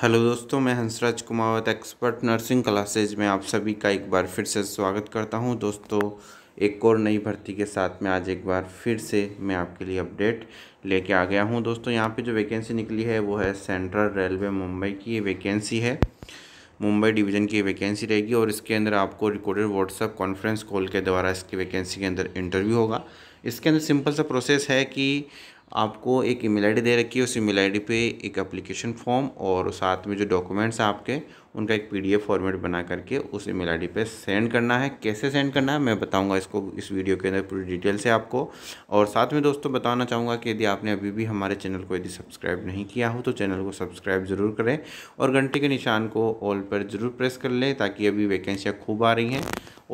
hello दोस्तों मैं Hansraj Kumawat expert nursing classes में आप सभी का एक बार फिर से स्वागत करता हूं दोस्तों एक और नई भर्ती के साथ में आज एक बार फिर से मैं आपके लिए अपडेट लेके आ गया हूं दोस्तों यहां पे जो वैकेंसी निकली है वो है सेंट्रल रेलवे मुंबई की वैकेंसी है मुंबई डिवीज़न की वैकेंसी रहेगी और इसके अंदर आपको रिकॉर्डेड व्हाट्सअप कॉन्फ्रेंस कॉल के द्वारा इसकी वैकेंसी के अंदर इंटरव्यू होगा इसके अंदर सिंपल सा प्रोसेस है कि आपको एक ईमेल आईडी दे रखी है उस ईमेल आईडी पे एक एप्लीकेशन फॉर्म और साथ में जो डॉक्यूमेंट्स हैं आपके उनका एक पीडीएफ फॉर्मेट बना करके उस ईमेल आईडी पे सेंड करना है कैसे सेंड करना है मैं बताऊंगा इसको इस वीडियो के अंदर पूरी डिटेल से आपको और साथ में दोस्तों बताना चाहूँगा कि यदि आपने अभी भी हमारे चैनल को यदि सब्सक्राइब नहीं किया हो तो चैनल को सब्सक्राइब ज़रूर करें और घंटे के निशान को ऑल पर ज़रूर प्रेस कर लें ताकि अभी वैकेंसियाँ खूब आ रही हैं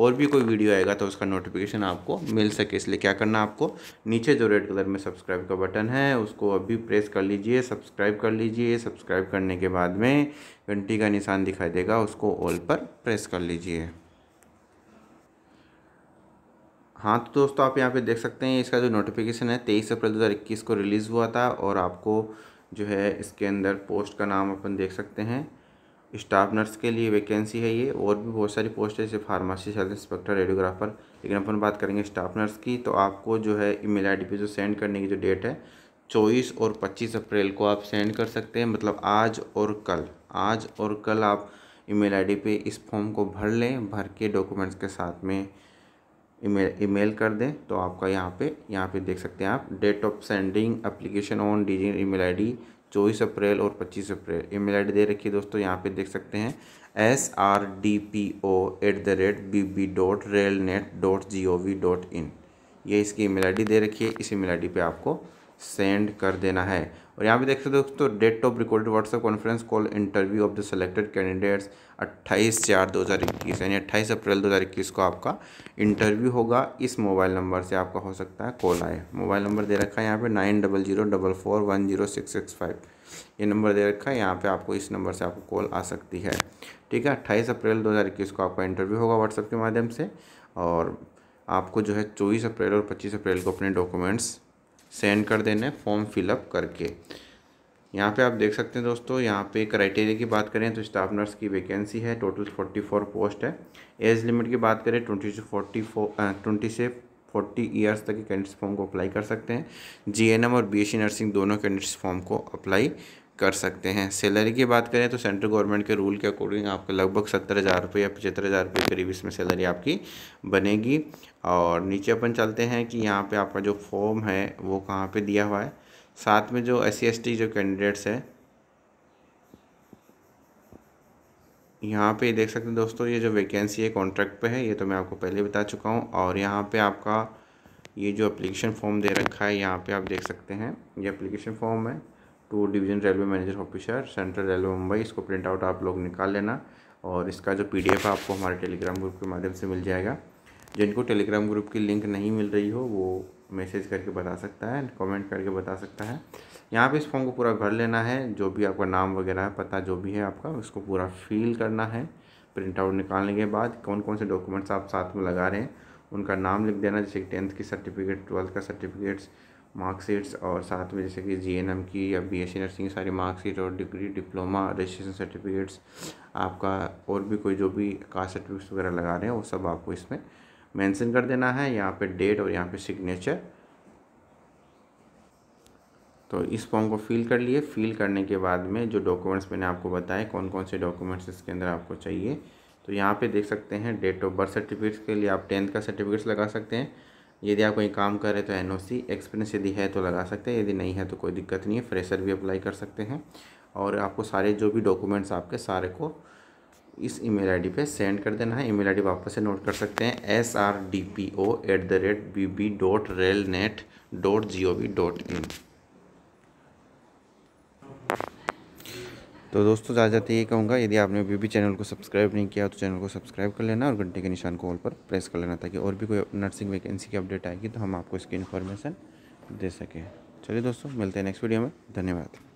और भी कोई वीडियो आएगा तो उसका नोटिफिकेशन आपको मिल सके इसलिए क्या करना आपको नीचे जो रेड कलर में सब्सक्राइब का बटन है उसको अभी प्रेस कर लीजिए सब्सक्राइब कर लीजिए सब्सक्राइब करने के बाद में घंटी का निशान दिखाई देगा उसको ऑल पर प्रेस कर लीजिए हाँ तो दोस्तों आप यहाँ पे देख सकते हैं इसका जो नोटिफिकेशन है तेईस अप्रैल दो हज़ार इक्कीस को रिलीज़ हुआ था और आपको जो है इसके अंदर पोस्ट का नाम अपन देख सकते हैं स्टाफ नर्स के लिए वैकेंसी है ये और भी बहुत सारी पोस्ट है जैसे फार्मासी हेल्थ इंस्पेक्टर रेडियोग्राफर लेकिन अपन बात करेंगे स्टाफ नर्स की तो आपको जो है ई मेल पे जो सेंड करने की जो डेट है चौबीस और पच्चीस अप्रैल को आप सेंड कर सकते हैं मतलब आज और कल आज और कल आप ईमेल आईडी पे इस फॉर्म को भर लें भर के डॉक्यूमेंट्स के साथ में ईमेल ईमेल कर दें तो आपका यहाँ पे यहाँ पे देख सकते हैं आप date of sending application on digital email ID चौबीस अप्रैल और पच्चीस अप्रैल ईमेल आईडी दे रखी है दोस्तों यहाँ पे देख सकते हैं S R D P O at the rate B B dot rail net dot G O V dot in ये इसकी ईमेल आईडी दे रखी है इस ईमेल आईडी पे आपको सेंड कर देना है और यहाँ पे देख सकते हो दोस्तों date of recorded WhatsApp conference call interview of the selected candidates 28 चार 2021 यानी 28 अप्रैल 2021 को आपका इंटरव्यू होगा इस मोबाइल नंबर से आपका हो सकता है कॉल आए मोबाइल नंबर दे रखा है यहाँ पे nine double zero double four one zero six six five ये नंबर दे रखा है यहाँ पे आपको इस नंबर से आपको कॉल आ सकती है ठीक है अट्ठाईस अप्रैल दो को आपका इंटरव्यू होगा व्हाट्सएप के माध्यम से और आपको जो है चौबीस अप्रैल और पच्चीस अप्रैल को अपने डॉक्यूमेंट्स सेंड कर देना है फॉर्म फिलअप करके यहाँ पे आप देख सकते हैं दोस्तों यहाँ पे क्राइटेरिया की बात करें तो स्टाफ नर्स की वैकेंसी है टोटल फोर्टी फोर पोस्ट है एज लिमिट की बात करें ट्वेंटी से फोर्टी फोर ट्वेंटी से फोर्टी ईयर्स तक के कैंडिडेट्स फॉर्म को अप्लाई कर सकते हैं जीएनएम और बीएससी नर्सिंग दोनों कैंडिडेट्स फॉर्म को अप्लाई कर सकते हैं सैलरी की बात करें तो सेंट्रल गवर्नमेंट के रूल के अकॉर्डिंग आपको लगभग सत्तर हज़ार रुपये या पचहत्तर हज़ार रुपये करीब इसमें सैलरी आपकी बनेगी और नीचे अपन चलते हैं कि यहाँ पे आपका जो फॉर्म है वो कहाँ पे दिया हुआ है साथ में जो एस सी जो कैंडिडेट्स है यहाँ पे देख सकते हैं दोस्तों ये जो वैकेंसी है कॉन्ट्रैक्ट पर है ये तो मैं आपको पहले बता चुका हूँ और यहाँ पर आपका ये जो अप्लीकेशन फॉर्म दे रखा है यहाँ पर आप देख सकते हैं ये अप्लीकेशन फॉर्म है to division railway manager officer central railway Mumbai इसको प्रिंट आउट आप लोग निकाल लेना और इसका जो पीडीएफ है आपको हमारे टेलीग्राम ग्रुप के माध्यम से मिल जाएगा जिनको टेलीग्राम ग्रुप की लिंक नहीं मिल रही हो वो मैसेज करके बता सकता है कमेंट करके बता सकता है यहाँ पे इस फॉर्म को पूरा भर लेना है जो भी आपका नाम वगैरह है पता जो भी है आपका उसको पूरा फिल करना है प्रिंट आउट निकालने के बाद कौन कौन से डॉक्यूमेंट्स आप साथ में लगा रहे हैं उनका नाम लिख देना जैसे टेंथ की सर्टिफिकेट ट्वेल्थ का सर्टिफिकेट्स मार्कशीट्स और साथ में जैसे कि जी एन एम की या बी एस सी नर्सिंग सारी मार्कशीट और डिग्री डिप्लोमा रजिस्ट्रेशन सर्टिफिकेट्स आपका और भी कोई जो भी कास्ट सर्टिफिकेट्स वगैरह लगा रहे हैं वो सब आपको इसमें मेंशन कर देना है यहाँ पे डेट और यहाँ पे सिग्नेचर तो इस फॉर्म को फिल कर लिए फिल करने के बाद में जो डॉक्यूमेंट्स मैंने आपको बताए कौन कौन से डॉक्यूमेंट्स इसके अंदर आपको चाहिए तो यहाँ पर देख सकते हैं डेट ऑफ बर्थ सर्टिफिकेट्स के लिए आप टेंथ का सर्टिफिकेट्स लगा सकते हैं यदि आप कोई काम कर रहे तो एन ओ सी एक्सपीरियंस यदि है तो लगा सकते हैं यदि नहीं है तो कोई दिक्कत नहीं है फ्रेशर भी अप्लाई कर सकते हैं और आपको सारे जो भी डॉक्यूमेंट्स आपके सारे को इस ईमेल आईडी पे सेंड कर देना है ईमेल आईडी वापस से नोट कर सकते हैं S R D P O at the rate B B dot rail net dot G O V dot in तो दोस्तों ज़्यादा जाते ये कहूँगा यदि आपने अभी भी चैनल को सब्सक्राइब नहीं किया तो चैनल को सब्सक्राइब कर लेना और घंटे के निशान को ऑल पर प्रेस कर लेना ताकि और भी कोई नर्सिंग वैकेंसी की अपडेट आएगी तो हम आपको इसकी इन्फॉर्मेशन दे सकें चलिए दोस्तों मिलते हैं नेक्स्ट वीडियो में धन्यवाद